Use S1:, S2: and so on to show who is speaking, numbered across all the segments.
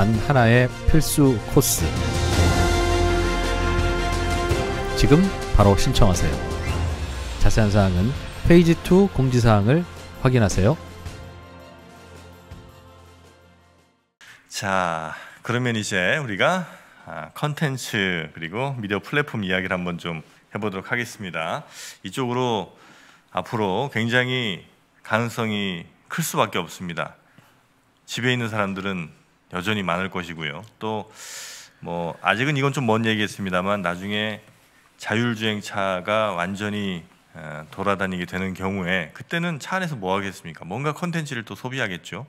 S1: 단 하나의 필수 코스. 지금 바로 신청하세요. 자세한 사항은 페이지 2 공지사항을 확인하세요. 자,
S2: 그러면 이제 우리가 아, 컨텐츠 그리고 미디어 플랫폼 이야기를 한번 좀 해보도록 하겠습니다. 이쪽으로 앞으로 굉장히 가능성이 클 수밖에 없습니다. 집에 있는 사람들은 여전히 많을 것이고요. 또 뭐 아직은 이건 좀 먼 얘기했습니다만 나중에 자율주행차가 완전히 어, 돌아다니게 되는 경우에 그때는 차 안에서 뭐 하겠습니까? 뭔가 컨텐츠를 또 소비하겠죠.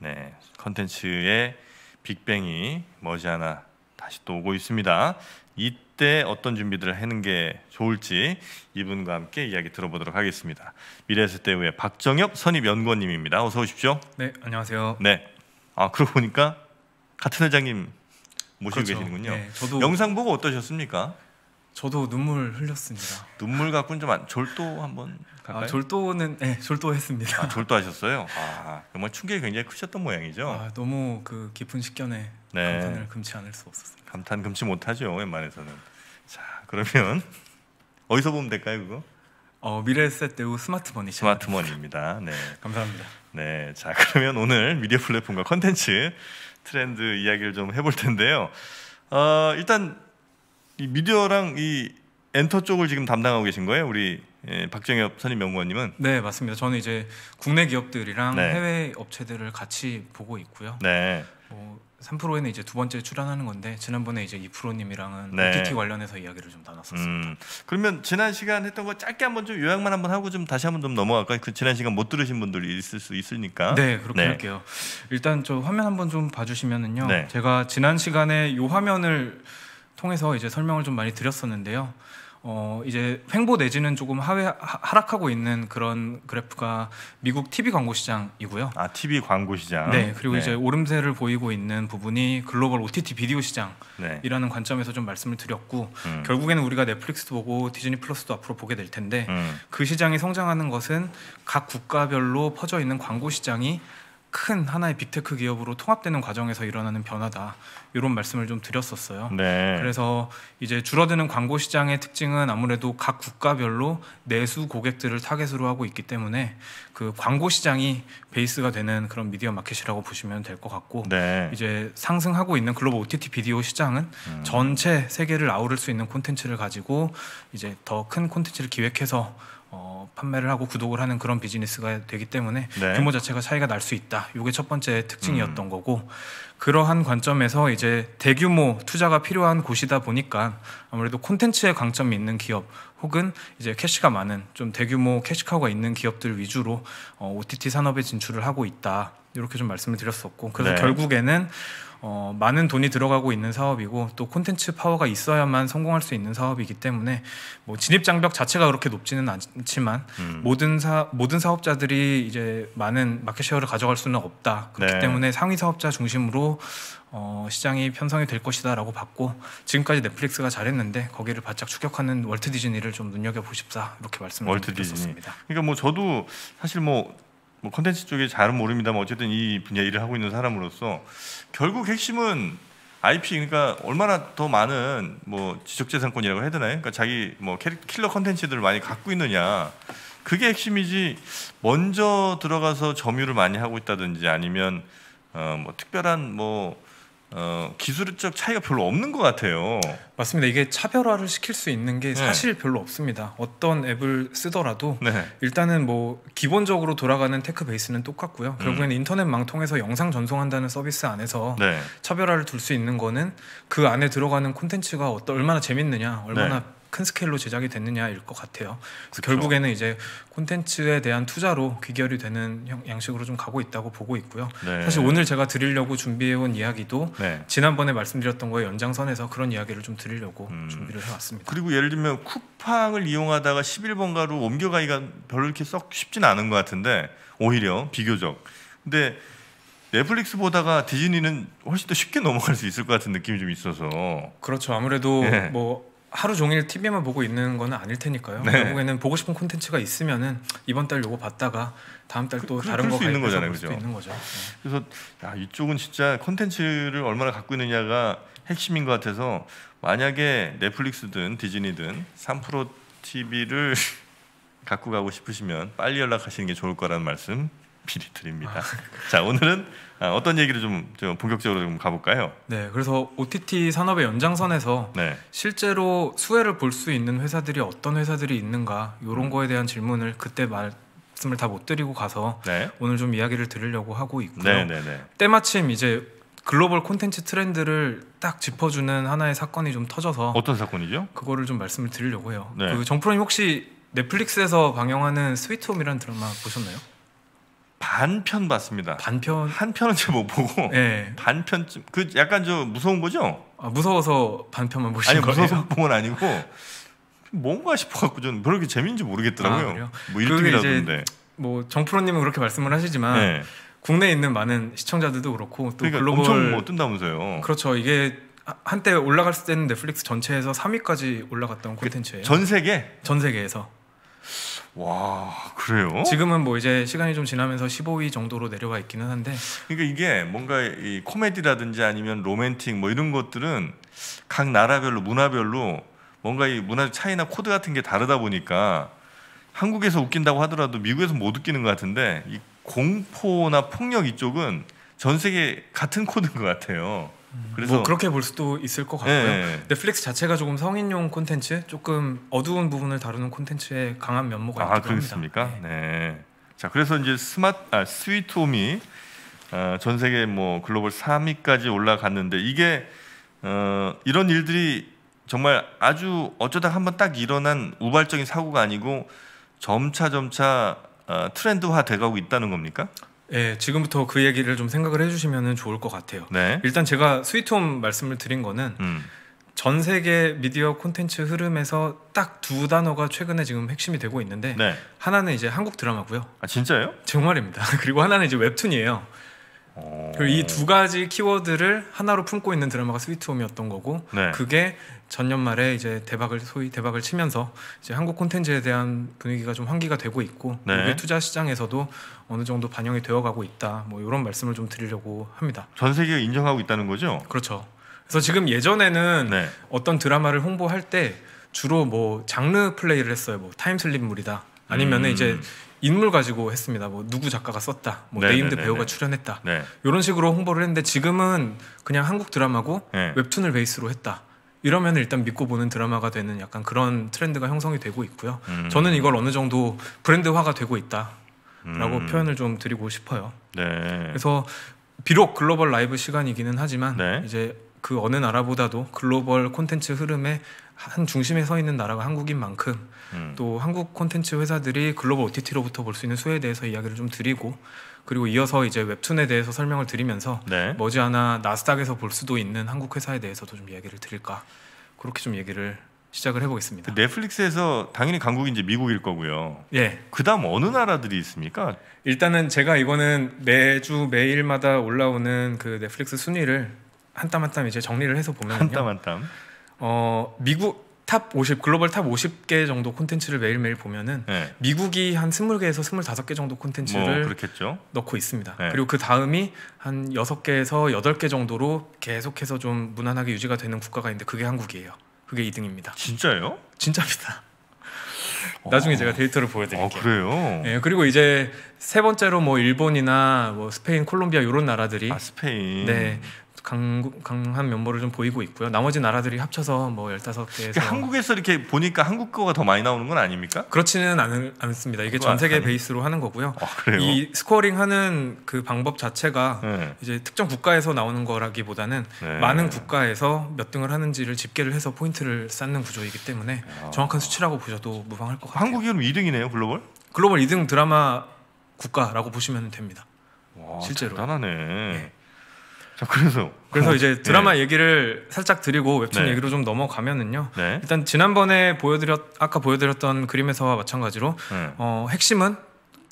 S2: 네, 컨텐츠의 빅뱅이 머지않아 다시 또 오고 있습니다. 이때 어떤 준비들을 하는 게 좋을지 이분과 함께 이야기 들어보도록 하겠습니다. 미래세대우의 박정엽 선임연구원님입니다. 어서 오십시오. 네, 안녕하세요. 네, 아 그러고 보니까 같은 회장님
S1: 모시고 그렇죠. 계시는군요. 네, 저도
S2: 영상 보고 어떠셨습니까? 저도 눈물 흘렸습니다. 눈물 갖고좀 안, 졸도 한번 아, 갈까요? 아, 졸도는 네, 졸도했습니다. 아, 졸도하셨어요? 아, 정말 충격이 굉장히 크셨던 모양이죠.
S1: 아, 너무 그 깊은 식견에 네. 감탄을 금치 않을 수 없었습니다.
S2: 감탄 금치 못하죠 웬만해서는. 자, 그러면 어디서 보면 될까요 그거? 어, 미래셋 대우 스마트머니 스마트머니입니다. 네, 감사합니다. 네, 자 그러면 오늘 미디어 플랫폼과 컨텐츠 트렌드 이야기를 좀 해볼 텐데요. 어, 일단 이 미디어랑 이 엔터 쪽을 지금 담당하고 계신 거예요, 우리 예, 박정엽 선임 연구원님은?
S1: 네, 맞습니다. 저는 이제 국내 기업들이랑 네. 해외 업체들을 같이 보고 있고요. 네. 뭐 3%에는 이제 두 번째 출연하는 건데 지난번에 이제 2%님이랑은 네. OTT 관련해서 이야기를 좀 나눴었습니다.
S2: 음, 그러면 지난 시간 했던 거 짧게 한번 좀 요약만 한번 하고 좀 다시 한번 좀 넘어갈까요? 그 지난 시간 못
S1: 들으신 분들이 있을 수 있으니까. 네, 그렇게 네. 할게요. 일단 저 화면 한번 좀 봐주시면은요. 네. 제가 지난 시간에 요 화면을 통해서 이제 설명을 좀 많이 드렸었는데요. 어 이제 횡보 내지는 조금 하회 하락하고 있는 그런 그래프가 미국 TV 광고 시장이고요.
S2: 아 TV 광고 시장. 네 그리고 네. 이제
S1: 오름세를 보이고 있는 부분이 글로벌 OTT 비디오 시장이라는 네. 관점에서 좀 말씀을 드렸고 음. 결국에는 우리가 넷플릭스도 보고 디즈니 플러스도 앞으로 보게 될 텐데 음. 그 시장이 성장하는 것은 각 국가별로 퍼져 있는 광고 시장이 큰 하나의 빅테크 기업으로 통합되는 과정에서 일어나는 변화다 이런 말씀을 좀 드렸었어요. 네. 그래서 이제 줄어드는 광고 시장의 특징은 아무래도 각 국가별로 내수 고객들을 타겟으로 하고 있기 때문에 그 광고 시장이 베이스가 되는 그런 미디어 마켓이라고 보시면 될 것 같고 네. 이제 상승하고 있는 글로벌 OTT 비디오 시장은 음. 전체 세계를 아우를 수 있는 콘텐츠를 가지고 이제 더 큰 콘텐츠를 기획해서 어, 판매를 하고 구독을 하는 그런 비즈니스가 되기 때문에 네. 규모 자체가 차이가 날 수 있다. 이게 첫 번째 특징이었던 음. 거고 그러한 관점에서 이제 대규모 투자가 필요한 곳이다 보니까 아무래도 콘텐츠의 강점이 있는 기업 혹은 이제 캐시가 많은 좀 대규모 캐시카우가 있는 기업들 위주로 어, OTT 산업에 진출을 하고 있다. 이렇게 좀 말씀을 드렸었고 그래서 네. 결국에는 어, 많은 돈이 들어가고 있는 사업이고 또 콘텐츠 파워가 있어야만 성공할 수 있는 사업이기 때문에 뭐 진입 장벽 자체가 그렇게 높지는 않지만 음. 모든 사 모든 사업자들이 이제 많은 마켓셰어를 가져갈 수는 없다 그렇기 네. 때문에 상위 사업자 중심으로 어, 시장이 편성이 될 것이다라고 봤고 지금까지 넷플릭스가 잘했는데 거기를 바짝 추격하는 월트 디즈니를 좀 눈여겨 보십사 이렇게 말씀을 월트 드렸습니다. 그러니까 뭐 저도 사실 뭐
S2: 뭐 컨텐츠 쪽에 잘은 모릅니다만 어쨌든 이 분야 일을 하고 있는 사람으로서 결국 핵심은 IP 그러니까 얼마나 더 많은 뭐 지적재산권이라고 해야 되나요? 그러니까 자기 뭐 캐릭 킬러 컨텐츠들을 많이 갖고 있느냐 그게 핵심이지 먼저 들어가서 점유를 많이 하고 있다든지 아니면 어뭐 특별한 뭐
S1: 어, 기술적 차이가 별로 없는 것 같아요. 맞습니다. 이게 차별화를 시킬 수 있는 게 네. 사실 네. 별로 없습니다. 어떤 앱을 쓰더라도 네. 일단은 뭐 기본적으로 돌아가는 테크 베이스는 똑같고요. 음. 결국에는 인터넷망 통해서 영상 전송한다는 서비스 안에서 네. 차별화를 둘 수 있는 거는 그 안에 들어가는 콘텐츠가 얼마나 재밌느냐, 얼마나 네. 큰 스케일로 제작이 됐느냐일 것 같아요. 그렇죠. 결국에는 이제 콘텐츠에 대한 투자로 귀결이 되는 양식으로 좀 가고 있다고 보고 있고요. 네. 사실 오늘 제가 드리려고 준비해온 이야기도 네. 지난번에 말씀드렸던 거에 연장선에서 그런 이야기를 좀 드리려고 음. 준비를 해왔습니다. 그리고 예를 들면
S2: 쿠팡을 이용하다가 11번가로 옮겨가기가 별로 이렇게 썩 쉽진 않은 것 같은데 오히려 비교적. 근데 넷플릭스보다가 디즈니는 훨씬 더 쉽게 넘어갈 수 있을 것 같은 느낌이 좀 있어서 그렇죠 아무래도 예.
S1: 뭐 하루 종일 TV만 보고 있는 거는 아닐 테니까요. 네. 결국에는 보고 싶은 콘텐츠가 있으면은 이번 달 요거 봤다가 다음 달또 그, 다른 거 있는 거잖아요. 그죠? 있는 거죠. 네. 그래서 야, 이쪽은 진짜 콘텐츠를
S2: 얼마나 갖고 있느냐가 핵심인 것 같아서 만약에 넷플릭스든 디즈니든 3프로 TV를 갖고 가고 싶으시면 빨리 연락하시는 게 좋을 거라는 말씀 미리 드립니다. 자 오늘은 아, 어떤 얘기를 좀, 좀 본격적으로 좀 가볼까요?
S1: 네, 그래서 OTT 산업의 연장선에서 네. 실제로 수혜를 볼 수 있는 회사들이 어떤 회사들이 있는가 이런 음. 거에 대한 질문을 그때 말, 말씀을 다 못 드리고 가서 네. 오늘 좀 이야기를 들으려고 하고 있고요. 네네네. 네, 네. 때마침 이제 글로벌 콘텐츠 트렌드를 딱 짚어주는 하나의 사건이 좀 터져서 어떤 사건이죠? 그거를 좀 말씀을 드리려고 해요. 네. 그 정프로님 혹시 넷플릭스에서 방영하는 스위트홈이라는 드라마 보셨나요? 반편 봤습니다. 반편 한 편은 잘못 보고 네. 예. 반편쯤 그
S2: 약간 저 무서운 거죠? 아, 무서워서 반편만 보신 아니, 거예요? 아니 무서워본건 아니고
S1: 뭔가 싶어갖고 저는 별로 재미인지 모르겠더라고요. 아, 뭐 일등이라던데. 뭐 정프로님은 그렇게 말씀을 하시지만 네. 국내에 있는 많은 시청자들도 그렇고 또 그러니까 글로벌 엄청 뭐 뜬다면서요. 그렇죠. 이게 한때 올라갈 때는 넷플릭스 전체에서 3위까지 올라갔던 그 콘텐츠예요. 전 세계? 전 세계에서. 와 그래요? 지금은 뭐 이제 시간이 좀 지나면서 15위 정도로 내려와 있기는 한데 그러니까 이게 뭔가 이 코미디라든지 아니면
S2: 로맨틱 뭐 이런 것들은 각 나라별로 문화별로 뭔가 이 문화 차이나 코드 같은 게 다르다 보니까 한국에서 웃긴다고 하더라도 미국에서 못 웃기는 것 같은데 이 공포나 폭력 이쪽은 전 세계 같은 코드인 것 같아요.
S1: 그래서 뭐 그렇게 볼 수도 있을 것 같고요. 네. 넷플릭스 자체가 조금 성인용 콘텐츠, 조금 어두운 부분을 다루는 콘텐츠에 강한 면모가 아, 있기도 그렇습니까?
S2: 합니다. 예. 네. 네. 자, 그래서 이제 스마트 아, 스위트홈이 어, 전 세계 뭐 글로벌 3위까지 올라갔는데 이게 어, 이런 일들이 정말 아주 어쩌다 한번 딱 일어난 우발적인 사고가 아니고 점차 점차 어, 트렌드화 돼가고
S1: 있다는 겁니까? 예, 지금부터 그 얘기를 좀 생각을 해주시면 좋을 것 같아요. 네. 일단 제가 스위트홈 말씀을 드린 거는 음. 전 세계 미디어 콘텐츠 흐름에서 딱 두 단어가 최근에 지금 핵심이 되고 있는데 네. 하나는 이제 한국 드라마고요. 아 진짜요? 정말입니다. 그리고 하나는 이제 웹툰이에요. 오... 어. 그리고 이두 가지 키워드를 하나로 품고 있는 드라마가 스위트홈이었던 거고 네. 그게 전년 말에 이제 대박을 소위 대박을 치면서 이제 한국 콘텐츠에 대한 분위기가 좀 환기가 되고 있고 네. 외 투자 시장에서도 어느 정도 반영이 되어가고 있다. 뭐 이런 말씀을 좀 드리려고 합니다.
S2: 전 세계가 인정하고 있다는 거죠?
S1: 그렇죠. 그래서 지금 예전에는 네. 어떤 드라마를 홍보할 때 주로 뭐 장르 플레이를 했어요. 뭐 타임슬립물이다. 아니면 음. 이제 인물 가지고 했습니다. 뭐 누구 작가가 썼다, 뭐 네네네네. 네임드 네, 네, 배우가 네. 출연했다, 네. 이런 식으로 홍보를 했는데 지금은 그냥 한국 드라마고 네. 웹툰을 베이스로 했다. 이러면 일단 믿고 보는 드라마가 되는 약간 그런 트렌드가 형성이 되고 있고요. 음. 저는 이걸 어느 정도 브랜드화가 되고 있다라고 음. 표현을 좀 드리고 싶어요. 네. 그래서 비록 글로벌 라이브 시간이기는 하지만 네. 이제 그 어느 나라보다도 글로벌 콘텐츠 흐름에 한 중심에 서 있는 나라가 한국인 만큼 음. 또 한국 콘텐츠 회사들이 글로벌 OTT로부터 볼 수 있는 수혜에 대해서 이야기를 좀 드리고 그리고 이어서 이제 웹툰에 대해서 설명을 드리면서 네. 머지않아 나스닥에서 볼 수도 있는 한국 회사에 대해서도 좀얘기를 드릴까 그렇게 좀 얘기를 시작을 해보겠습니다. 그
S2: 넷플릭스에서 당연히 강국이 이제 미국일 거고요. 예. 그다음 어느 나라들이 있습니까?
S1: 일단은 제가 이거는 매주 매일마다 올라오는 그 넷플릭스 순위를 한 땀 한땀 이제 정리를 해서 보면 한땀 한 땀. 어 미국 탑 50, 글로벌 탑 50개 정도 콘텐츠를 매일매일 보면은 네. 미국이 한 20개에서 25개 정도 콘텐츠를 뭐 넣고 있습니다. 네. 그리고 그 다음이 한 6개에서 8개 정도로 계속해서 좀 무난하게 유지가 되는 국가가 있는데 그게 한국이에요. 그게 2등입니다. 진짜요? 진짜입니다. 어. 나중에 제가 데이터를 보여드릴게요. 아, 그래요? 예, 그리고 이제 세 번째로 뭐 일본이나 뭐 스페인, 콜롬비아 이런 나라들이 아 스페인 네 강, 한 면모를 좀 보이고 있고요. 나머지 나라들이 합쳐서 뭐 15개에서 그러니까 한국에서 이렇게 보니까 한국 거가 더 많이 나오는 건 아닙니까? 그렇지는 않, 않습니다. 이게 전 아, 세계 아니... 베이스로 하는 거고요. 아, 이 스코어링 하는 그 방법 자체가 네. 이제 특정 국가에서 나오는 거라기보다는 네. 많은 국가에서 몇 등을 하는지를 집계를 해서 포인트를 쌓는 구조이기 때문에 아... 정확한 수치라고 보셔도 무방할 것 같아요. 한국이 그럼 2등이네요, 글로벌? 글로벌 2등 드라마 국가라고 보시면 됩니다. 와, 실제로. 대단하네. 네.
S2: 자, 그래서 그래서 어, 이제 네. 드라마 네.
S1: 얘기를 살짝 드리고 웹툰 네. 얘기로 좀 넘어가면은요. 네. 일단 지난번에 보여드렸 아까 보여드렸던 그림에서와 마찬가지로 네. 어, 핵심은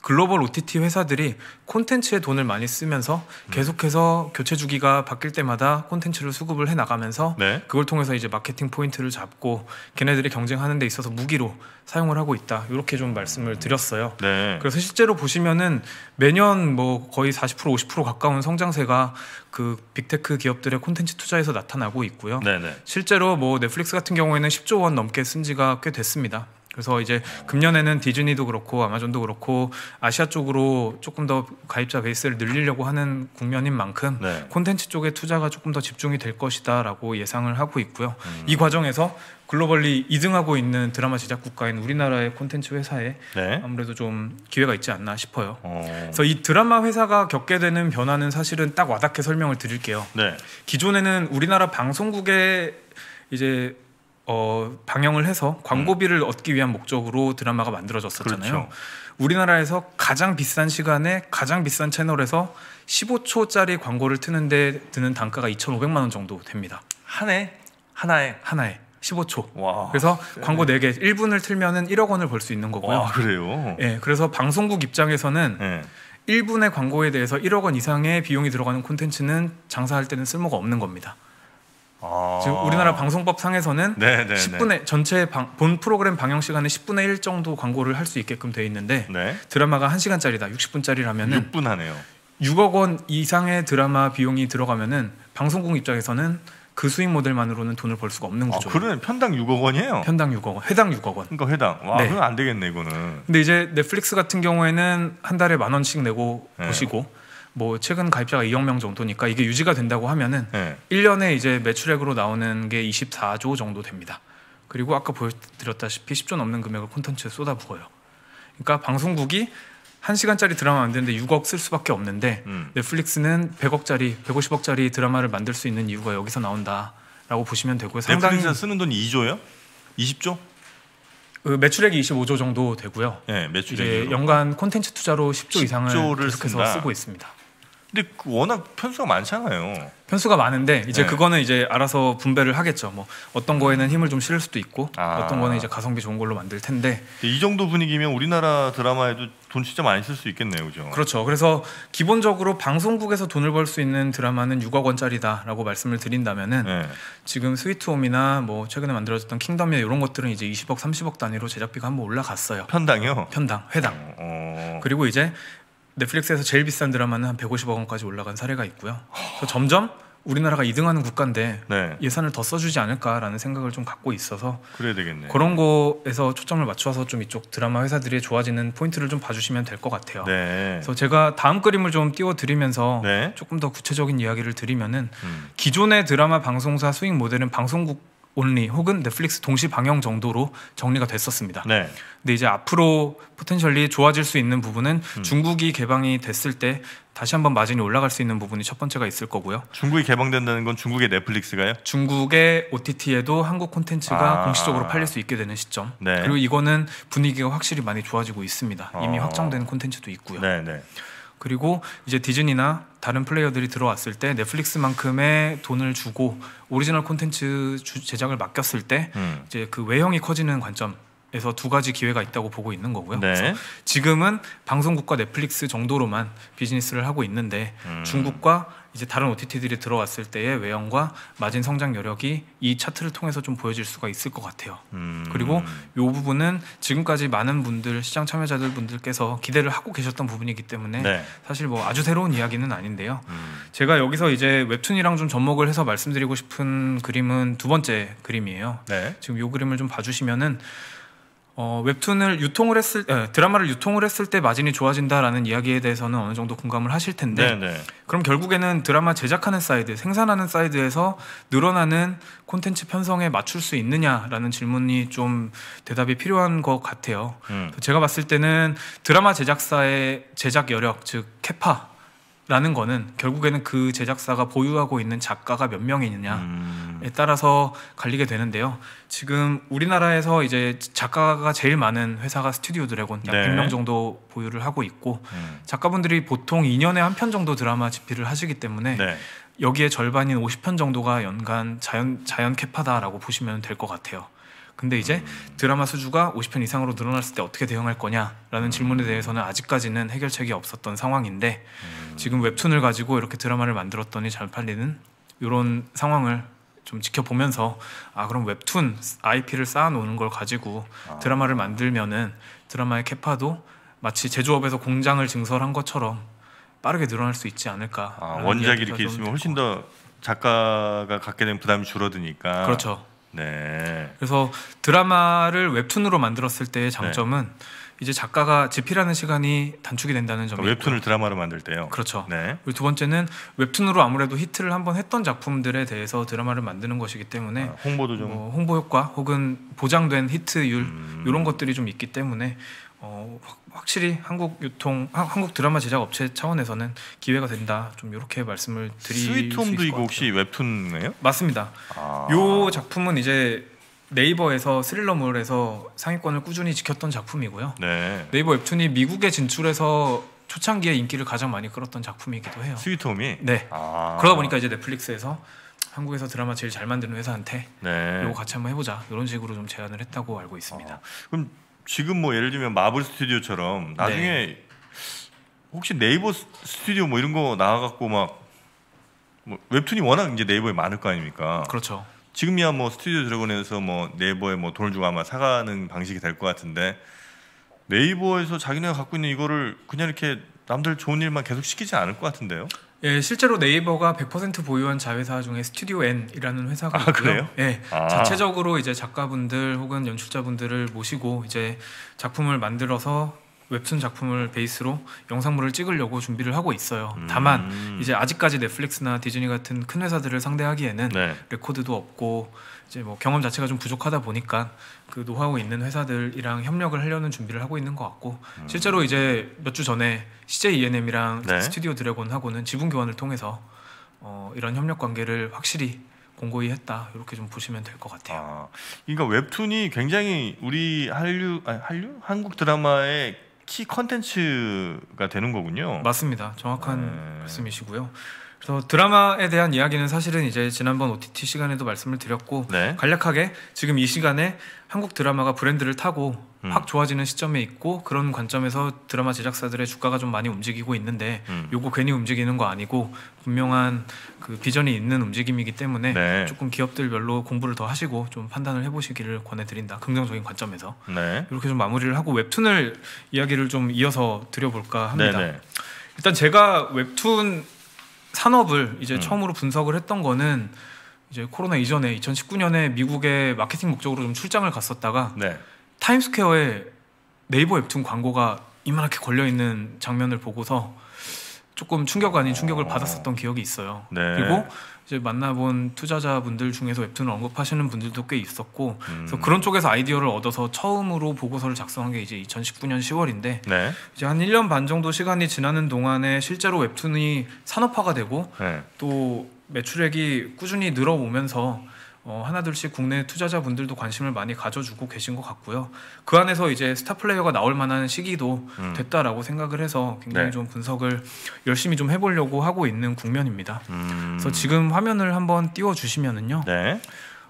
S1: 글로벌 OTT 회사들이 콘텐츠에 돈을 많이 쓰면서 계속해서 교체 주기가 바뀔 때마다 콘텐츠를 수급을 해 나가면서 네. 그걸 통해서 이제 마케팅 포인트를 잡고 걔네들이 경쟁하는 데 있어서 무기로 사용을 하고 있다. 이렇게 좀 말씀을 드렸어요. 네. 그래서 실제로 보시면은 매년 뭐 거의 40% 50% 가까운 성장세가 그 빅테크 기업들의 콘텐츠 투자에서 나타나고 있고요. 네, 네. 실제로 뭐 넷플릭스 같은 경우에는 10조 원 넘게 쓴 지가 꽤 됐습니다. 그래서 이제 금년에는 디즈니도 그렇고 아마존도 그렇고 아시아 쪽으로 조금 더 가입자 베이스를 늘리려고 하는 국면인 만큼 네. 콘텐츠 쪽에 투자가 조금 더 집중이 될 것이다라고 예상을 하고 있고요. 음. 이 과정에서 글로벌리 2등하고 있는 드라마 제작 국가인 우리나라의 콘텐츠 회사에 네. 아무래도 좀 기회가 있지 않나 싶어요. 오. 어. 그래서 이 드라마 회사가 겪게 되는 변화는 사실은 딱 와닿게 설명을 드릴게요. 네. 기존에는 우리나라 방송국에 이제 어, 방영을 해서 광고비를 음. 얻기 위한 목적으로 드라마가 만들어졌었잖아요. 그렇죠. 우리나라에서 가장 비싼 시간에 가장 비싼 채널에서 15초짜리 광고를 트는데 드는 단가가 2,500만 원 정도 됩니다. 한 해? 하나에? 하나에. 15초. 와, 그래서 네. 광고 네개 1분을 틀면은 1억 원을 벌 수 있는 거고요. 와, 아, 그래요? 예. 그래서 방송국 입장에서는 네. 예. 1분의 광고에 대해서 1억 원 이상의 비용이 들어가는 콘텐츠는 장사할 때는 쓸모가 없는 겁니다. 아~ 지금 우리나라 방송법 상에서는
S2: 네네 10분의
S1: 전체 방, 본 프로그램 방영 시간의 10분의 1 정도 광고를 할 수 있게끔 돼 있는데 네. 드라마가 1시간짜리다. 60분짜리라면은 6분 하네요. 6억 원 이상의 드라마 비용이 들어가면은 방송국 입장에서는 그 수익 모델만으로는 돈을 벌 수가 없는 아, 거죠. 아, 그러면 편당 6억 원이에요. 편당 6억 원, 해당 6억 원. 그러니까 해당. 와, 네. 그건
S2: 안 되겠네 이거는.
S1: 근데 이제 넷플릭스 같은 경우에는 한 달에 만 원씩 내고 네. 보시고 뭐 최근 가입자가 2억 명 정도니까 이게 유지가 된다고 하면은 네. 예. 1년에 이제 매출액으로 나오는 게 24조 정도 됩니다. 그리고 아까 보여드렸다시피 10조 넘는 금액을 콘텐츠에 쏟아부어요. 그러니까 방송국이 1시간짜리 드라마 만드는데 6억 쓸 수밖에 없는데 음. 넷플릭스는 100억짜리, 150억짜리 드라마를 만들 수 있는 이유가 여기서 나온다라고 보시면 되고요. 상당히 넷플릭스 쓰는 돈이 2조예요? 20조? 그 매출액이 25조 정도 되고요. 네, 예, 매출액 연간 콘텐츠 투자로 10조 이상을 계속해서 쓰고 있습니다. 근데 워낙 편수가 많잖아요. 편수가 많은데 이제 네. 그거는 이제 알아서 분배를 하겠죠. 뭐 어떤 거에는 힘을 좀 실을 수도 있고 아. 어떤 거는 이제 가성비 좋은 걸로 만들 텐데 이 정도 분위기면 우리나라 드라마에도 돈 진짜 많이 쓸 수 있겠네요, 그죠? 그렇죠. 그래서 기본적으로 방송국에서 돈을 벌 수 있는 드라마는 6억 원짜리다라고 말씀을 드린다면은 네. 지금 스위트홈이나 뭐 최근에 만들어졌던 킹덤이나 이런 것들은 이제 20억, 30억 단위로 제작비가 한번 올라갔어요. 편당이요? 편당, 회당. 어... 어. 그리고 이제 넷플릭스에서 제일 비싼 드라마는 한 150억 원까지 올라간 사례가 있고요. 그래서 점점 우리나라가 2등하는 국가인데 네. 예산을 더 써주지 않을까라는 생각을 좀 갖고 있어서
S2: 그래야 되겠네. 그런
S1: 거에서 초점을 맞춰서 좀 이쪽 드라마 회사들이 좋아지는 포인트를 좀 봐주시면 될 것 같아요. 네. 그래서 제가 다음 그림을 좀 띄워드리면서 네. 조금 더 구체적인 이야기를 드리면은 음. 기존의 드라마 방송사 수익 모델은 방송국 온리 혹은 넷플릭스 동시 방영 정도로 정리가 됐었습니다. 네. 근데 이제 앞으로 포텐셜리 좋아질 수 있는 부분은 음. 중국이 개방이 됐을 때 다시 한번 마진이 올라갈 수 있는 부분이 첫 번째가 있을 거고요. 중국이 개방된다는 건 중국의 넷플릭스가요? 중국의 OTT에도 한국 콘텐츠가 아. 공식적으로 팔릴 수 있게 되는 시점. 네. 그리고 이거는 분위기가 확실히 많이 좋아지고 있습니다. 이미 어. 확정된 콘텐츠도 있고요. 네, 네. 그리고 이제 디즈니나 다른 플레이어들이 들어왔을 때 넷플릭스만큼의 돈을 주고 오리지널 콘텐츠 제작을 맡겼을 때 음. 이제 그 외형이 커지는 관점 에서 두 가지 기회가 있다고 보고 있는 거고요. 네. 지금은 방송국과 넷플릭스 정도로만 비즈니스를 하고 있는데 음. 중국과 이제 다른 OTT들이 들어왔을 때의 외형과 마진 성장 여력이 이 차트를 통해서 좀 보여질 수가 있을 것 같아요. 음. 그리고 이 부분은 지금까지 많은 분들 시장 참여자들 분들께서 기대를 하고 계셨던 부분이기 때문에 네. 사실 뭐 아주 새로운 이야기는 아닌데요. 음. 제가 여기서 이제 웹툰이랑 좀 접목을 해서 말씀드리고 싶은 그림은 두 번째 그림이에요. 네. 지금 이 그림을 좀 봐주시면은. 어, 웹툰을 유통을 했을 에, 드라마를 유통을 했을 때 마진이 좋아진다라는 이야기에 대해서는 어느 정도 공감을 하실 텐데 네네. 네. 그럼 결국에는 드라마 제작하는 사이드 생산하는 사이드에서 늘어나는 콘텐츠 편성에 맞출 수 있느냐라는 질문이 좀 대답이 필요한 것 같아요 음. 제가 봤을 때는 드라마 제작사의 제작 여력 즉 캐파 라는 거는 결국에는 그 제작사가 보유하고 있는 작가가 몇 명이느냐에 음. 따라서 갈리게 되는데요. 지금 우리나라에서 이제 작가가 제일 많은 회사가 스튜디오 드래곤 약 네. 100명 정도 보유를 하고 있고 음. 작가분들이 보통 2년에 한 편 정도 드라마 집필을 하시기 때문에 네. 여기에 절반인 50편 정도가 연간 자연 자연 캐파다라고 보시면 될 것 같아요. 근데 이제 드라마 수주가 50편 이상으로 늘어났을 때 어떻게 대응할 거냐라는 질문에 대해서는 아직까지는 해결책이 없었던 상황인데 음. 지금 웹툰을 가지고 이렇게 드라마를 만들었더니 잘 팔리는 이런 상황을 좀 지켜보면서 아 그럼 웹툰 IP를 쌓아놓는 걸 가지고 아. 드라마를 만들면은 드라마의 캐파도 마치 제조업에서 공장을 증설한 것처럼 빠르게 늘어날 수 있지 않을까. 아, 원작이 이렇게 있으면 훨씬 더
S2: 작가가 갖게 된 부담이 줄어드니까. 그렇죠. 네.
S1: 그래서 드라마를 웹툰으로 만들었을 때의 네. 장점은 네. 이제 작가가 집필하는 시간이 단축이 된다는 점이 그러니까 웹툰을 드라마로 만들 때요. 그렇죠. 네. 그리고 두 번째는 웹툰으로 아무래도 히트를 한번 했던 작품들에 대해서 드라마를 만드는 것이기 때문에 아, 홍보도 좀 어, 홍보 효과 혹은 보장된 히트율 음... 이런 것들이 좀 있기 때문에 어, 확실히 한국 유통 한국 드라마 제작 업체 차원에서는 기회가 된다 좀 이렇게 말씀을 드릴 스위트홈도 이거 혹시 웹툰이에요? 맞습니다. 아. 작품은 이제 네이버에서 스릴러물에서 상위권을 꾸준히 지켰던 작품이고요. 네. 네이버 웹툰이 미국에 진출해서 초창기에 인기를 가장 많이 끌었던 작품이기도 해요. 스위트홈이. 네. 아. 그러다 보니까 이제 넷플릭스에서 한국에서 드라마 제일 잘 만드는 회사한테 네. 이거 같이 한번 해보자 이런 식으로 좀 제안을 했다고 알고 있습니다. 어.
S2: 그럼 지금 뭐 예를 들면 마블 스튜디오처럼 나중에 네. 혹시 네이버 스튜디오 뭐 이런 거 나와갖고 막뭐 웹툰이 워낙 이제 네이버에 많을 거 아닙니까? 그렇죠. 지금이야 뭐 스튜디오 드래곤에서 뭐 네이버에 뭐 돈을 주고 아마 사가는 방식이 될 것 같은데 네이버에서 자기네가 갖고 있는 이거를 그냥 이렇게 남들
S1: 좋은 일만 계속 시키지 않을 것 같은데요? 예, 실제로 네이버가 100% 보유한 자회사 중에 스튜디오 N이라는 회사가 아, 있고요. 그래요? 예, 아. 자체적으로 이제 작가분들 혹은 연출자분들을 모시고 이제 작품을 만들어서 웹툰 작품을 베이스로 영상물을 찍으려고 준비를 하고 있어요. 음. 다만 이제 아직까지 넷플릭스나 디즈니 같은 큰 회사들을 상대하기에는 네. 레코드도 없고 이제 뭐 경험 자체가 좀 부족하다 보니까 그 노하우 있는 회사들이랑 협력을 하려는 준비를 하고 있는 것 같고 음. 실제로 이제 몇 주 전에 CJ E&M이랑 네. 스튜디오 드래곤하고는 지분 교환을 통해서 어, 이런 협력 관계를 확실히 공고히 했다 이렇게 좀 보시면 될 것
S2: 같아요. 아, 그러니까 웹툰이 굉장히 우리
S1: 한류 아니 한류 한국 드라마의 키 컨텐츠가 되는 거군요. 맞습니다. 정확한 네. 말씀이시고요. 그래서 드라마에 대한 이야기는 사실은 이제 지난번 OTT 시간에도 말씀을 드렸고 네. 간략하게 지금 이 시간에 한국 드라마가 브랜드를 타고 음. 확 좋아지는 시점에 있고 그런 관점에서 드라마 제작사들의 주가가 좀 많이 움직이고 있는데 음. 요거 괜히 움직이는 거 아니고 분명한 그 비전이 있는 움직임이기 때문에 네. 조금 기업들별로 공부를 더 하시고 좀 판단을 해보시기를 권해드린다 긍정적인 관점에서 네. 이렇게 좀 마무리를 하고 웹툰을 이야기를 좀 이어서 드려볼까 합니다 네네. 일단 제가 웹툰 산업을 이제 음. 처음으로 분석을 했던 거는 이제 코로나 이전에 2019년에 미국에 마케팅 목적으로 좀 출장을 갔었다가 네. 타임스퀘어에 네이버 웹툰 광고가 이만하게 걸려 있는 장면을 보고서 조금 충격 아닌 충격을 어... 받았었던 기억이 있어요. 네. 그리고 이제 만나본 투자자분들 중에서 웹툰을 언급하시는 분들도 꽤 있었고 음. 그래서 그런 쪽에서 아이디어를 얻어서 처음으로 보고서를 작성한 게 이제 2019년 10월인데 네. 이제 한 1년 반 정도 시간이 지나는 동안에 실제로 웹툰이 산업화가 되고 네. 또 매출액이 꾸준히 늘어오면서 어, 하나둘씩 국내 투자자분들도 관심을 많이 가져주고 계신 것 같고요. 그 안에서 이제 스타 플레이어가 나올 만한 시기도 음. 됐다라고 생각을 해서 굉장히 네. 좀 분석을 열심히 좀 해보려고 하고 있는 국면입니다. 음. 그래서 지금 화면을 한번 띄워주시면은요. 네.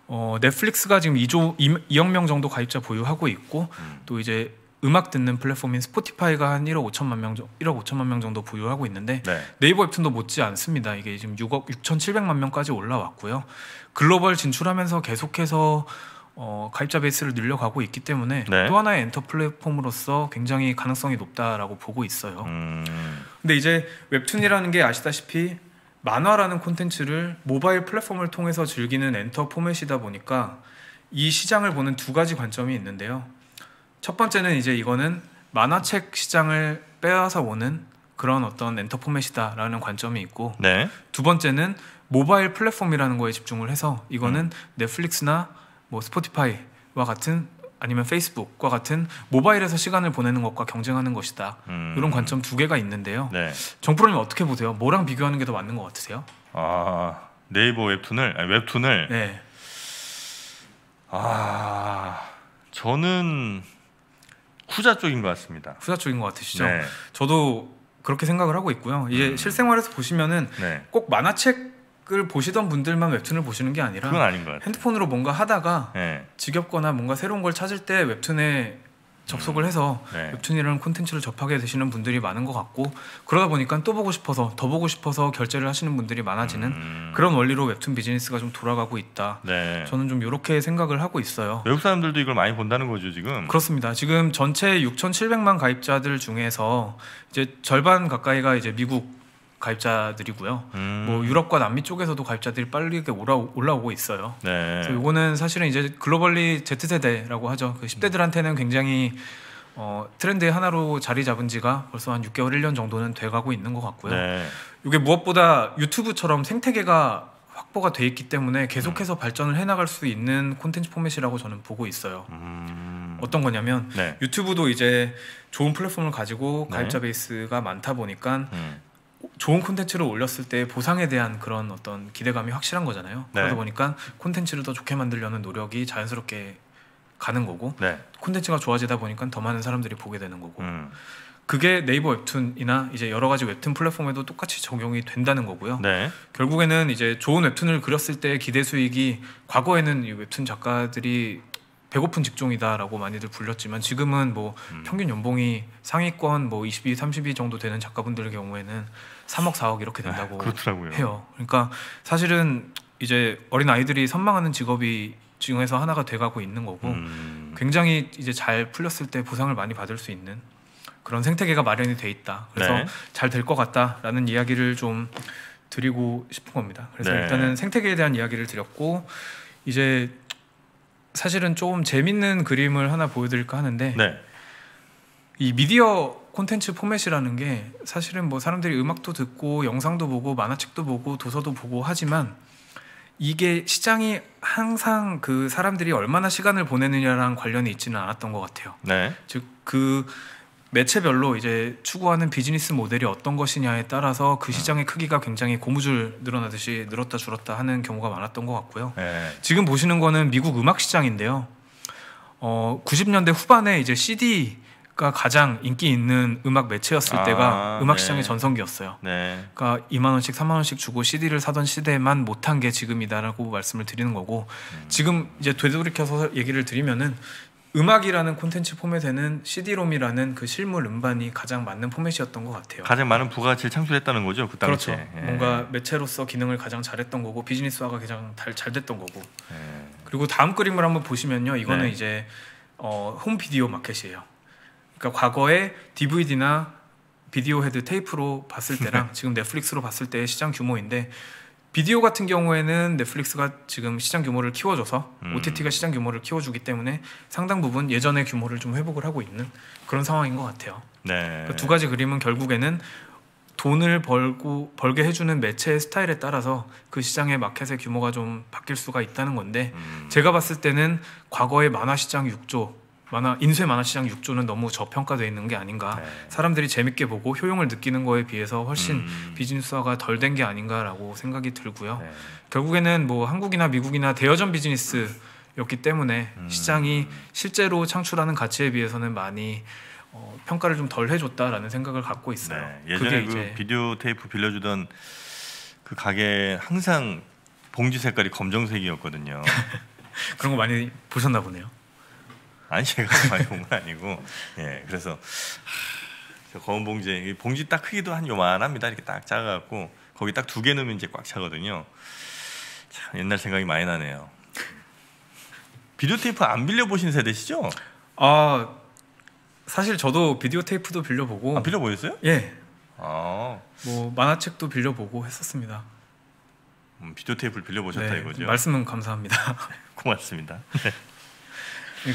S1: 어, 넷플릭스가 지금 2조 2, 2억 명 정도 가입자 보유하고 있고 음. 또 이제 음악 듣는 플랫폼인 스포티파이가 한 1억 5천만 명, 1억 5천만 명 정도 보유하고 있는데 네. 네이버 웹툰도 못지 않습니다. 이게 지금 6억 6,700만 명까지 올라왔고요. 글로벌 진출하면서 계속해서 어, 가입자 베이스를 늘려가고 있기 때문에 네. 또 하나의 엔터 플랫폼으로서 굉장히 가능성이 높다라고 보고 있어요. 음... 근데 이제 웹툰이라는 게 아시다시피 만화라는 콘텐츠를 모바일 플랫폼을 통해서 즐기는 엔터 포맷이다 보니까 이 시장을 보는 두 가지 관점이 있는데요. 첫 번째는 이제 이거는 만화책 시장을 빼앗아 오는 그런 어떤 엔터포맷이다라는 관점이 있고 네. 두 번째는 모바일 플랫폼이라는 거에 집중을 해서 이거는 음. 넷플릭스나 뭐 스포티파이와 같은 아니면 페이스북과 같은 모바일에서 시간을 보내는 것과 경쟁하는 것이다. 음. 이런 관점 두 개가 있는데요. 네. 정프로님 어떻게 보세요? 뭐랑 비교하는 게 더 맞는 것 같으세요?
S2: 아 네이버 웹툰을 아니, 웹툰을 네. 아 저는
S1: 후자 쪽인 것 같습니다. 후자 쪽인 것 같으시죠? 네. 저도 그렇게 생각을 하고 있고요. 이제 음. 실생활에서 보시면은 네. 꼭 만화책 을 보시던 분들만 웹툰을 보시는 게 아니라 핸드폰으로 뭔가 하다가 네. 지겹거나 뭔가 새로운 걸 찾을 때 웹툰에 접속을 해서 네. 웹툰이라는 콘텐츠를 접하게 되시는 분들이 많은 것 같고 그러다 보니까 또 보고 싶어서 더 보고 싶어서 결제를 하시는 분들이 많아지는 음... 그런 원리로 웹툰 비즈니스가 좀 돌아가고 있다. 네. 저는 좀 이렇게 생각을 하고 있어요. 외국 사람들도 이걸 많이 본다는 거죠 지금? 그렇습니다. 지금 전체 6,700만 가입자들 중에서 이제 절반 가까이가 이제 미국 가입자들이고요. 음. 뭐 유럽과 남미 쪽에서도 가입자들이 빠르게 올라 올라오고 있어요. 네. 그래서 이거는 사실은 이제 글로벌리 Z 세대라고 하죠. 그 10대들한테는 굉장히 어, 트렌드의 하나로 자리 잡은 지가 벌써 한 6개월, 1년 정도는 돼가고 있는 것 같고요. 네. 이게 무엇보다 유튜브처럼 생태계가 확보가 돼 있기 때문에 계속해서 음. 발전을 해나갈 수 있는 콘텐츠 포맷이라고 저는 보고 있어요. 음. 어떤 거냐면 네. 유튜브도 이제 좋은 플랫폼을 가지고 가입자 네. 베이스가 많다 보니까 음. 좋은 콘텐츠를 올렸을 때 보상에 대한 그런 어떤 기대감이 확실한 거잖아요. 네. 그러다 보니까 콘텐츠를 더 좋게 만들려는 노력이 자연스럽게 가는 거고 네. 콘텐츠가 좋아지다 보니까 더 많은 사람들이 보게 되는 거고 음. 그게 네이버 웹툰이나 이제 여러 가지 웹툰 플랫폼에도 똑같이 적용이 된다는 거고요. 네. 결국에는 이제 좋은 웹툰을 그렸을 때 기대 수익이 과거에는 이 웹툰 작가들이 배고픈 직종이다라고 많이들 불렸지만 지금은 뭐 음. 평균 연봉이 상위권 뭐 20위, 30위 정도 되는 작가분들 의 경우에는 3억 4억 이렇게 네, 된다고 그렇더라고요. 해요. 그러니까 사실은 이제 어린 아이들이 선망하는 직업이 중에서 하나가 돼가고 있는 거고 음. 굉장히 이제 잘 풀렸을 때 보상을 많이 받을 수 있는 그런 생태계가 마련이 돼 있다. 그래서 네. 잘될 것 같다라는 이야기를 좀 드리고 싶은 겁니다. 그래서 네. 일단은 생태계에 대한 이야기를 드렸고 이제 사실은 조금 재밌는 그림을 하나 보여드릴까 하는데 네. 이 미디어 콘텐츠 포맷이라는 게 사실은 뭐 사람들이 음악도 듣고 영상도 보고 만화책도 보고 도서도 보고 하지만 이게 시장이 항상 그 사람들이 얼마나 시간을 보내느냐랑 관련이 있지는 않았던 것 같아요. 네. 즉 그 매체별로 이제 추구하는 비즈니스 모델이 어떤 것이냐에 따라서 그 음. 시장의 크기가 굉장히 고무줄 늘어나듯이 늘었다 줄었다 하는 경우가 많았던 것 같고요. 네. 지금 보시는 거는 미국 음악 시장인데요. 어, 90년대 후반에 이제 CD 가 가장 인기 있는 음악 매체였을 아, 때가 음악 시장의 네. 전성기였어요. 네. 그러니까 2만 원씩, 3만 원씩 주고 CD를 사던 시대만 못한 게 지금이다라고 말씀을 드리는 거고 음. 지금 이제 되돌이켜서 얘기를 드리면은 음악이라는 콘텐츠 포맷에는 CD롬이라는 그 실물 음반이 가장 맞는 포맷이었던 것 같아요.
S2: 가장 많은 부가치를 창출했다는 거죠, 그 당시에. 그렇죠. 예. 뭔가
S1: 매체로서 기능을 가장 잘했던 거고 비즈니스화가 가장 잘, 잘 됐던 거고. 예. 그리고 다음 그림을 한번 보시면요, 이거는 네. 이제 어, 홈 비디오 마켓이에요. 그러니까 과거에 DVD나 비디오 헤드 테이프로 봤을 때랑 지금 넷플릭스로 봤을 때의 시장 규모인데 비디오 같은 경우에는 넷플릭스가 지금 시장 규모를 키워줘서 음. OTT가 시장 규모를 키워주기 때문에 상당 부분 예전의 규모를 좀 회복을 하고 있는 그런 상황인 것 같아요. 네. 그두 그러니까 가지 그림은 결국에는 돈을 벌고 벌게 해주는 매체의 스타일에 따라서 그 시장의 마켓의 규모가 좀 바뀔 수가 있다는 건데 음. 제가 봤을 때는 과거의 만화 시장 6조 만화 인쇄 만화 시장 6조는 너무 저평가되어 있는 게 아닌가. 네. 사람들이 재밌게 보고 효용을 느끼는 거에 비해서 훨씬 음. 비즈니스화가 덜 된 게 아닌가라고 생각이 들고요. 네. 결국에는 뭐 한국이나 미국이나 대여점 비즈니스였기 때문에 음. 시장이 실제로 창출하는 가치에 비해서는 많이 어, 평가를 좀 덜 해줬다라는 생각을 갖고 있어요. 네. 예전에 그
S2: 비디오 테이프 빌려주던 그 가게 항상 봉지 색깔이 검정색이었거든요. 그런 거 많이 보셨나 보네요. 아니 제 많이 본 건 아니고 예 그래서 하, 검은 봉지 봉지 딱 크기도 한 요만합니다 이렇게 딱 작아갖고 거기 딱 두 개 넣으면 이제 꽉 차거든요 참 옛날 생각이 많이 나네요 비디오 테이프 안 빌려 보신 세대시죠? 아
S1: 사실 저도 비디오 테이프도 빌려 보고 아, 빌려 보셨어요? 예. 아. 뭐 만화책도 빌려 보고 했었습니다. 음, 비디오 테이프를 빌려 보셨다 네, 이거죠? 말씀은 감사합니다. 고맙습니다. 네.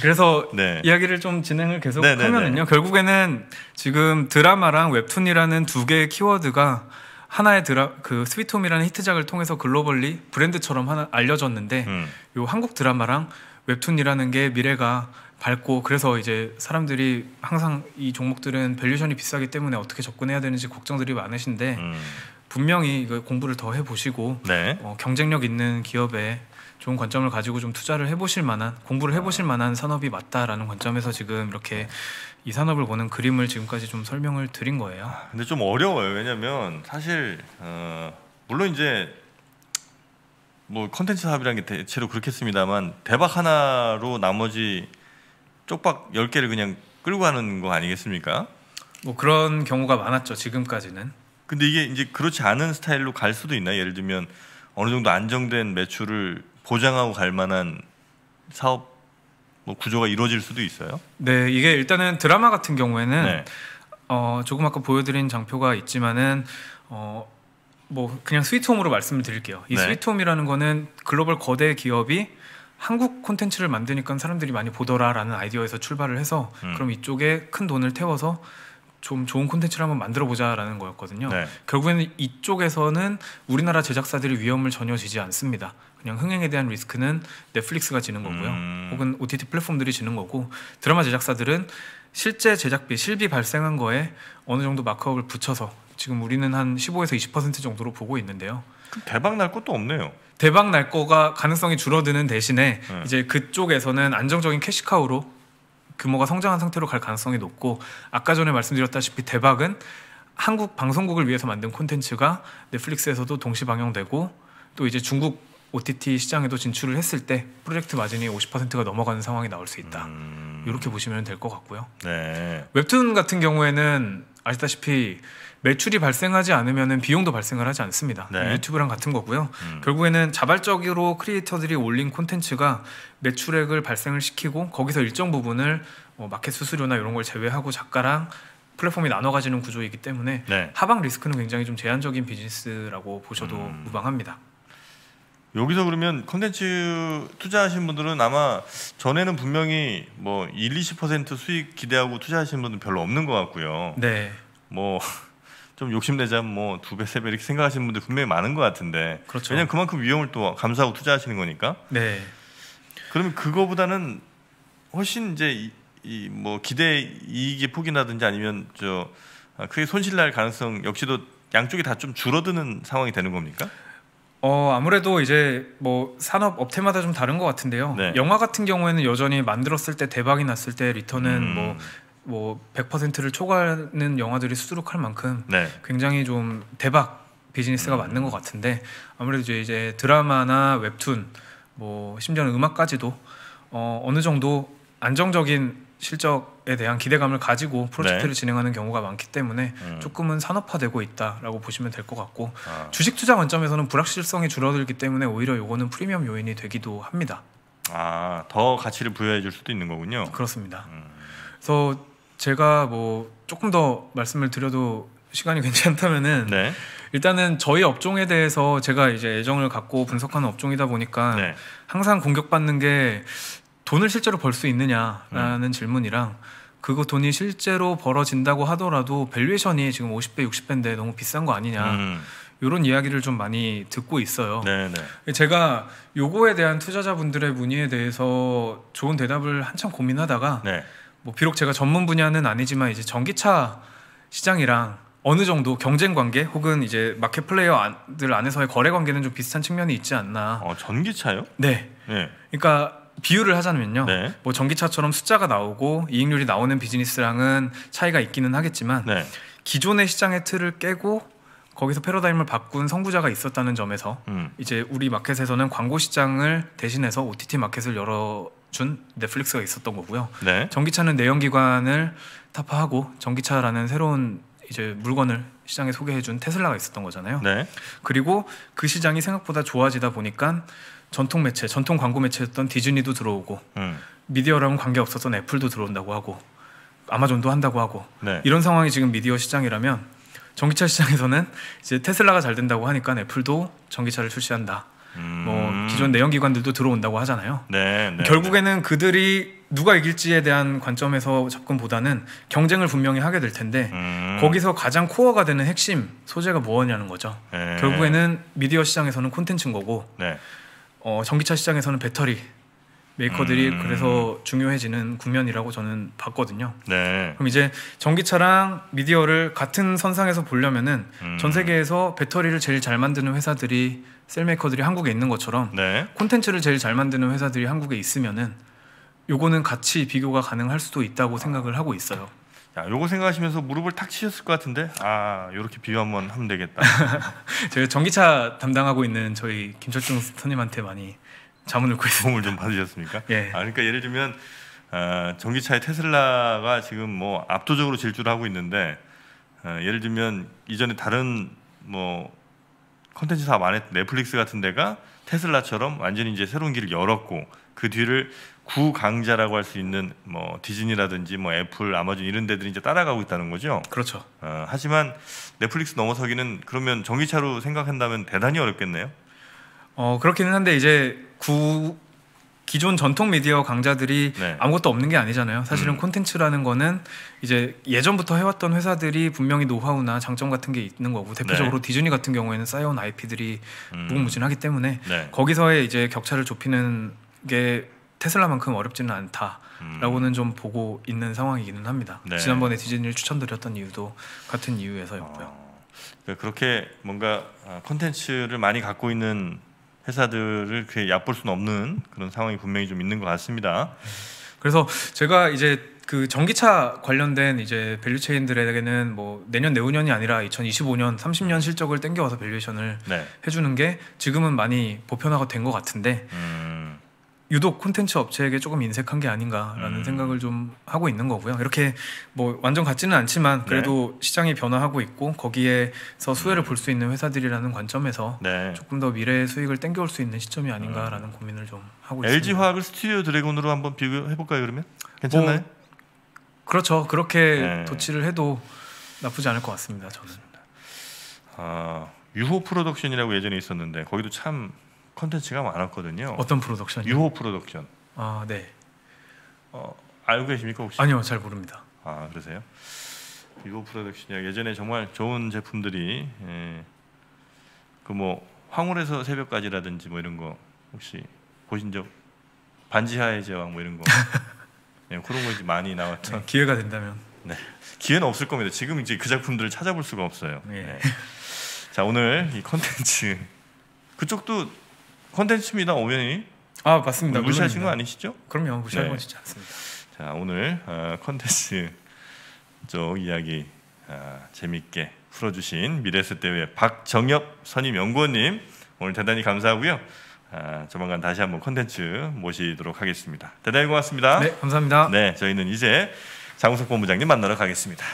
S1: 그래서 네. 이야기를 좀 진행을 계속하면은요 네, 네, 네. 결국에는 지금 드라마랑 웹툰이라는 두 개의 키워드가 하나의 드라 그 스위트홈이라는 히트작을 통해서 글로벌리 브랜드처럼 하나 알려졌는데 음. 요 한국 드라마랑 웹툰이라는 게 미래가 밝고 그래서 이제 사람들이 항상 이 종목들은 밸류션이 비싸기 때문에 어떻게 접근해야 되는지 걱정들이 많으신데 음. 분명히 이거 공부를 더 해보시고 네. 어, 경쟁력 있는 기업에 좋은 관점을 가지고 좀 투자를 해보실 만한 공부를 해보실 만한 산업이 맞다라는 관점에서 지금 이렇게 네. 이 산업을 보는 그림을 지금까지 좀 설명을 드린 거예요. 아,
S2: 근데 좀 어려워요. 왜냐면 하 사실 어, 물론 이제 뭐 컨텐츠 사업이라는 게 대체로 그렇겠습니다만 대박 하나로 나머지 쪽박 10개를 그냥 끌고 가는 거 아니겠습니까? 뭐 그런 경우가 많았죠. 지금까지는. 근데 이게 이제 그렇지 않은 스타일로 갈 수도 있나? 예를 들면 어느 정도 안정된 매출을 보장하고 갈 만한 사업 뭐 구조가 이루어질 수도 있어요.
S1: 네, 이게 일단은 드라마 같은 경우에는 네. 어, 조금 아까 보여드린 장표가 있지만은 어, 뭐 그냥 스위트홈으로 말씀을 드릴게요. 이 네. 스위트홈이라는 거는 글로벌 거대 기업이 한국 콘텐츠를 만드니까 사람들이 많이 보더라라는 아이디어에서 출발을 해서 음. 그럼 이쪽에 큰 돈을 태워서 좀 좋은 콘텐츠를 한번 만들어 보자라는 거였거든요. 네. 결국에는 이쪽에서는 우리나라 제작사들이 위험을 전혀 지지 않습니다. 그냥 흥행에 대한 리스크는 넷플릭스가 지는 거고요. 음... 혹은 OTT 플랫폼들이 지는 거고 드라마 제작사들은 실제 제작비, 실비 발생한 거에 어느 정도 마크업을 붙여서 지금 우리는 한 15에서 20% 정도로 보고 있는데요. 대박 날 것도 없네요. 대박 날 거가 가능성이 줄어드는 대신에 네. 이제 그쪽에서는 안정적인 캐시카우로 규모가 성장한 상태로 갈 가능성이 높고 아까 전에 말씀드렸다시피 대박은 한국 방송국을 위해서 만든 콘텐츠가 넷플릭스에서도 동시 방영되고 또 이제 중국 OTT 시장에도 진출을 했을 때 프로젝트 마진이 50%가 넘어가는 상황이 나올 수 있다. 음... 이렇게 보시면 될 것 같고요. 네. 웹툰 같은 경우에는 아시다시피 매출이 발생하지 않으면 비용도 발생을 하지 않습니다. 네. 유튜브랑 같은 거고요. 음. 결국에는 자발적으로 크리에이터들이 올린 콘텐츠가 매출액을 발생을 시키고 거기서 일정 부분을 어, 마켓 수수료나 이런 걸 제외하고 작가랑 플랫폼이 나눠 가지는 구조이기 때문에 네. 하방 리스크는 굉장히 좀 제한적인 비즈니스라고 보셔도 음. 무방합니다.
S2: 여기서 그러면 컨텐츠 투자하신 분들은 아마 전에는 분명히 뭐 1, 20% 수익 기대하고 투자하신 분들 별로 없는 것 같고요. 네. 뭐좀 욕심내자면 뭐두 배, 세 배 이렇게 생각하시는 분들 분명히 많은 것 같은데. 그렇죠. 왜냐면 그만큼 위험을 또 감수하고 투자하시는 거니까. 네. 그러면 그거보다는 훨씬 이제 이뭐 기대 이익의 폭이라든지 아니면 저 아, 크게 손실 날 가능성 역시도
S1: 양쪽이 다 좀 줄어드는 상황이 되는 겁니까? 어 아무래도 이제 뭐 산업 업체마다 좀 다른 것 같은데요. 네. 영화 같은 경우에는 여전히 만들었을 때 대박이 났을 때 리턴은 음... 뭐뭐 100%를 초과하는 영화들이 수두룩할 만큼 네. 굉장히 좀 대박 비즈니스가 음. 맞는 것 같은데 아무래도 이제 드라마나 웹툰 뭐 심지어는 음악까지도 어, 어느 정도 안정적인 실적에 대한 기대감을 가지고 프로젝트를 네. 진행하는 경우가 많기 때문에 음. 조금은 산업화되고 있다라고 보시면 될 것 같고 아. 주식 투자 관점에서는 불확실성이 줄어들기 때문에 오히려 요거는 프리미엄 요인이 되기도 합니다.
S2: 아더 가치를 부여해 줄 수도 있는 거군요. 그렇습니다. 음.
S1: 그래서 제가 뭐 조금 더 말씀을 드려도 시간이 괜찮다면은 네. 일단은 저희 업종에 대해서 제가 이제 애정을 갖고 분석하는 업종이다 보니까 네. 항상 공격받는 게 돈을 실제로 벌 수 있느냐라는 음. 질문이랑 그거 돈이 실제로 벌어진다고 하더라도 밸류에이션이 지금 50배, 60배인데 너무 비싼 거 아니냐. 음. 이런 이야기를 좀 많이 듣고 있어요. 네네. 네. 제가 요거에 대한 투자자분들의 문의에 대해서 좋은 대답을 한참 고민하다가 네. 뭐 비록 제가 전문 분야는 아니지만 이제 전기차 시장이랑 어느 정도 경쟁 관계 혹은 이제 마켓 플레이어들 안에서의 거래 관계는 좀 비슷한 측면이 있지 않나. 어, 전기차요? 네. 네. 그러니까 비유를 하자면요. 네. 뭐 전기차처럼 숫자가 나오고 이익률이 나오는 비즈니스랑은 차이가 있기는 하겠지만 네. 기존의 시장의 틀을 깨고 거기서 패러다임을 바꾼 선구자가 있었다는 점에서 음. 이제 우리 마켓에서는 광고 시장을 대신해서 OTT 마켓을 열어 준 넷플릭스가 있었던 거고요. 네. 전기차는 내연기관을 타파하고 전기차라는 새로운 이제 물건을 시장에 소개해준 테슬라가 있었던 거잖아요. 네. 그리고 그 시장이 생각보다 좋아지다 보니까 전통 매체, 전통 광고 매체였던 디즈니도 들어오고 음. 미디어랑 관계 없었던 애플도 들어온다고 하고 아마존도 한다고 하고 네. 이런 상황이 지금 미디어 시장이라면 전기차 시장에서는 이제 테슬라가 잘 된다고 하니까 애플도 전기차를 출시한다.
S2: 뭐 음. 뭐 기존
S1: 내연기관들도 들어온다고 하잖아요. 네, 네, 결국에는 네. 그들이 누가 이길지에 대한 관점에서 접근보다는 경쟁을 분명히 하게 될 텐데 음. 거기서 가장 코어가 되는 핵심 소재가 뭐엇냐는 거죠. 네. 결국에는 미디어 시장에서는 콘텐츠인 거고 네. 어, 전기차 시장에서는 배터리 메이커들이 음. 그래서 중요해지는 국면이라고 저는 봤거든요. 네. 그럼 이제 전기차랑 미디어를 같은 선상에서 보려면은 음. 전 세계에서 배터리를 제일 잘 만드는 회사들이 셀메이커들이 한국에 있는 것처럼 네. 콘텐츠를 제일 잘 만드는 회사들이 한국에 있으면은 요거는 같이 비교가 가능할 수도 있다고 생각을 하고 있어요. 야, 요거 생각하시면서 무릎을 탁 치셨을 것 같은데 아 요렇게 비교 한번 하면 되겠다. 제가 전기차 담당하고 있는 저희 김철중 선님한테 많이 자문을 구해서 도움을 좀 받으셨습니까? 예. 아, 그러니까 예를 들면 어, 전기차의 테슬라가
S2: 지금 뭐 압도적으로 질주를 하고 있는데 어, 예를 들면 이전에 다른 뭐 컨텐츠 사업 안에 넷플릭스 같은 데가 테슬라처럼 완전히 이제 새로운 길을 열었고 그 뒤를 구강자라고 할 수 있는 뭐 디즈니라든지 뭐 애플, 아마존 이런 데들이 이제 따라가고 있다는 거죠. 그렇죠. 어, 하지만 넷플릭스 넘어서기는
S1: 그러면 전기차로 생각한다면 대단히 어렵겠네요. 어 그렇기는 한데 이제 구 기존 전통 미디어 강자들이 네. 아무것도 없는 게 아니잖아요. 사실은 음. 콘텐츠라는 거는 이제 예전부터 해왔던 회사들이 분명히 노하우나 장점 같은 게 있는 거고 대표적으로 네. 디즈니 같은 경우에는 쌓여온 IP들이 음. 무궁무진하기 때문에 네. 거기서의 이제 격차를 좁히는 게 테슬라만큼 어렵지는 않다라고는 음. 좀 보고 있는 상황이기는 합니다. 네. 지난번에 디즈니를 추천드렸던 이유도 같은 이유에서였고요. 어, 그러니까
S2: 그렇게 뭔가 어, 콘텐츠를 많이 갖고 있는 회사들을 그게 얕볼
S1: 수는 없는 그런 상황이 분명히 좀 있는 것 같습니다. 그래서 제가 이제 그 전기차 관련된 이제 밸류체인들에게는 뭐 내년 내후년이 아니라 2025년 30년 실적을 땡겨와서 밸류에이션을 네. 해주는 게 지금은 많이 보편화가 된 것 같은데 음... 유독 콘텐츠 업체에게 조금 인색한 게 아닌가라는 음. 생각을 좀 하고 있는 거고요. 이렇게 뭐 완전 같지는 않지만 그래도 네. 시장이 변화하고 있고 거기에서 수혜를 음. 볼수 있는 회사들이라는 관점에서 네. 조금 더 미래의 수익을 땡겨올 수 있는 시점이 아닌가라는 음. 고민을 좀 하고 있습니다. LG 화학을 스튜디오 드래곤으로 한번 비교해 볼까요, 그러면? 괜찮나요? 뭐, 그렇죠. 그렇게
S2: 네. 도치를 해도 나쁘지 않을 것 같습니다. 저는. 아, 유호 프로덕션이라고 예전에 있었는데 거기도 참 컨텐츠가 많았거든요. 어떤 프로덕션? 유호 프로덕션. 아 네. 어, 알고 계십니까 혹시? 아니요 잘 모릅니다. 아 그러세요? 유호 프로덕션이 예전에 정말 좋은 제품들이 예. 그뭐 황홀에서 새벽까지라든지 뭐 이런 거 혹시 보신 적 반지하의 제왕 뭐 이런 거 네, 그런 거 이제 많이 나왔죠. 네, 기회가 된다면. 네. 기회는 없을 겁니다. 지금 이제 그 작품들을 찾아볼 수가 없어요. 네. 네. 자 오늘 이 컨텐츠 그쪽도 컨텐츠입니다, 오면이. 아 맞습니다. 무시하신 거
S1: 아니시죠? 그럼요, 무시할 네. 건 네. 진짜 않습니다.
S2: 자 오늘 어, 컨텐츠 쪽 이야기 어, 재밌게 풀어주신 미래스 대회 박정엽 선임 연구원님 오늘 대단히 감사하고요. 아, 조만간 다시 한번 컨텐츠 모시도록 하겠습니다. 대단히 고맙습니다. 네, 감사합니다. 네, 저희는 이제 장우석 본부장님 만나러 가겠습니다.